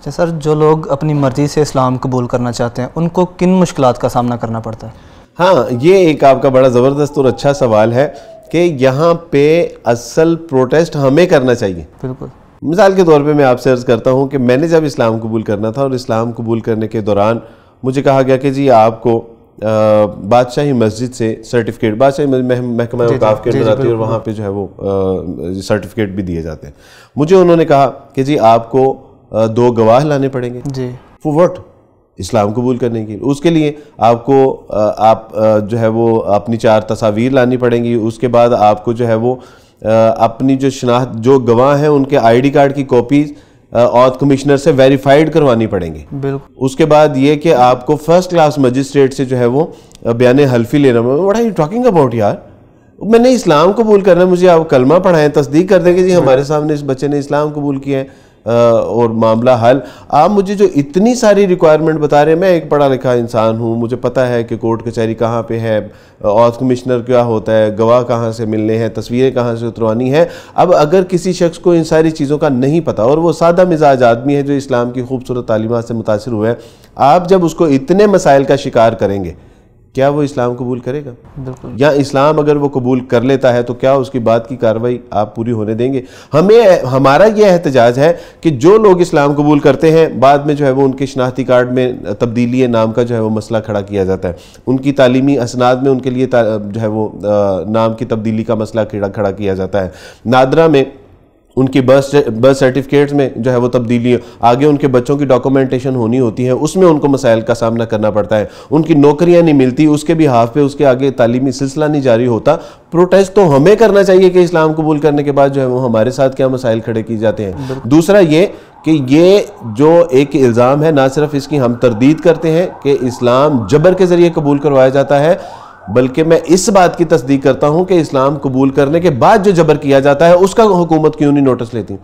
अच्छा सर जो लोग अपनी मर्ज़ी से इस्लाम कबूल करना चाहते हैं उनको किन मुश्किल का सामना करना पड़ता है हाँ ये एक आपका बड़ा ज़बरदस्त और अच्छा सवाल है कि यहाँ पे असल प्रोटेस्ट हमें करना चाहिए बिल्कुल मिसाल के तौर पे मैं आपसे अर्ज़ करता हूँ कि मैंने जब इस्लाम कबूल करना था और इस्लाम कबूल करने के दौरान मुझे कहा गया कि जी आपको बादशाही मस्जिद से सर्टिफिकेट बादशाही महकमा अवकाफ के अंदर आती है और वहाँ पर जो है वो सर्टिफिकेट भी दिए जाते हैं मुझे उन्होंने कहा कि जी आपको दो गवाह लाने पड़ेंगे जी फॉर वट इस्लाम कबूल करने के लिए उसके लिए आपको आप जो है वो अपनी चार तस्वीर लानी पड़ेंगी उसके बाद आपको जो है वो अपनी जो शनाख्त जो गवाह हैं उनके आईडी कार्ड की कॉपीज़ और कमिश्नर से वेरीफाइड करवानी पड़ेंगे बिल्कुल उसके बाद ये कि आपको फर्स्ट क्लास मजिस्ट्रेट से जो है वो बयान हल्फी लेना what are you talking about यार मैंने इस्लाम कबूल करना मुझे आप कलमा पढ़ाएं तस्दीक कर देंगे जी हमारे सामने इस बच्चे ने इस्लाम कबूल किया है और मामला हल आप मुझे जो इतनी सारी रिक्वायरमेंट बता रहे हैं मैं एक पढ़ा लिखा इंसान हूँ मुझे पता है कि कोर्ट कचहरी कहाँ पे है औथ कमिश्नर क्या होता है गवाह कहाँ से मिलने हैं तस्वीरें कहाँ से उतरवानी है अब अगर किसी शख्स को इन सारी चीज़ों का नहीं पता और वो सादा मिजाज आदमी है जो इस्लाम की खूबसूरत तालीमत से मुतासर हुआ है आप जब उसको इतने मसाइल का शिकार करेंगे क्या वो इस्लाम कबूल करेगा बिल्कुल या इस्लाम अगर वो कबूल कर लेता है तो क्या उसकी बात की कार्रवाई आप पूरी होने देंगे हमें हमारा ये एहतजाज है कि जो लोग इस्लाम कबूल करते हैं बाद में जो है वो उनके शनाख्ती कार्ड में तब्दीली नाम का जो है वो मसला खड़ा किया जाता है उनकी तालीमी असनाद में उनके लिए जो है वो नाम की तब्दीली का मसला खड़ा किया जाता है नादरा में उनकी बर्थ बर्थ सर्टिफिकेट्स में जो है वो तब्दीली आगे उनके बच्चों की डॉक्यूमेंटेशन होनी होती है उसमें उनको मसाइल का सामना करना पड़ता है उनकी नौकरियां नहीं मिलती उसके भी हाफ पे उसके आगे तालीमी सिलसिला नहीं जारी होता प्रोटेस्ट तो हमें करना चाहिए कि इस्लाम कबूल करने के बाद जो है वो हमारे साथ क्या मसाइल खड़े किए जाते हैं दूसरा ये कि ये जो एक इल्ज़ाम है ना सिर्फ इसकी हम तरदीद करते हैं कि इस्लाम जबर के ज़रिए कबूल करवाया जाता है बल्कि मैं इस बात की तस्दीक करता हूं कि इस्लाम कबूल करने के बाद जो जबर किया जाता है उसका हुकूमत क्यों नहीं नोटिस लेती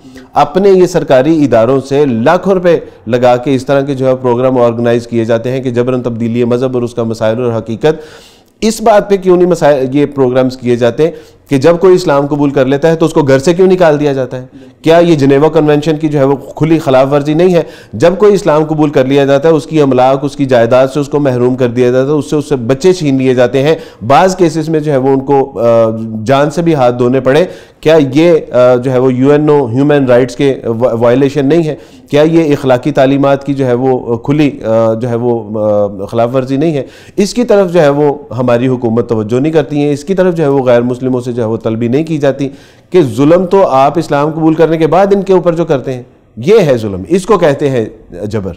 अपने ये सरकारी इदारों से लाखों रुपए लगा के इस तरह के जो है प्रोग्राम ऑर्गेनाइज किए जाते हैं कि जबरन तब्दीली मज़हब और उसका मसायल और हकीकत इस बात पे क्यों नहीं मसाइल ये प्रोग्राम्स किए जाते कि जब कोई इस्लाम कबूल कर लेता है तो उसको घर से क्यों निकाल दिया जाता है क्या ये जनेवा कन्वेंशन की जो है वो खुली खिलाफ वर्जी नहीं है जब कोई इस्लाम कबूल कर लिया जाता है उसकी अमलाक उसकी जायदाद से उसको महरूम कर दिया जाता है तो उससे उससे बच्चे छीन लिए जाते हैं बाज केसेस में जो है वो उनको जान से भी हाथ धोने पड़े क्या ये जो है वो U N O human rights के वायलेशन नहीं है क्या ये इखलाकी तालीमत की जो है वो खुली जो है वो खिलाफ वर्जी नहीं है इसकी तरफ जो है वो हमारी हुकूमत तोज्जो नहीं करती है इसकी तरफ जो है वो गैर मुस्लिमों से जो है वो तलबी नहीं की जाती कि जुल्म तो आप इस्लाम कबूल करने के बाद इनके ऊपर जो करते हैं ये है जुल्म इसको कहते हैं जबर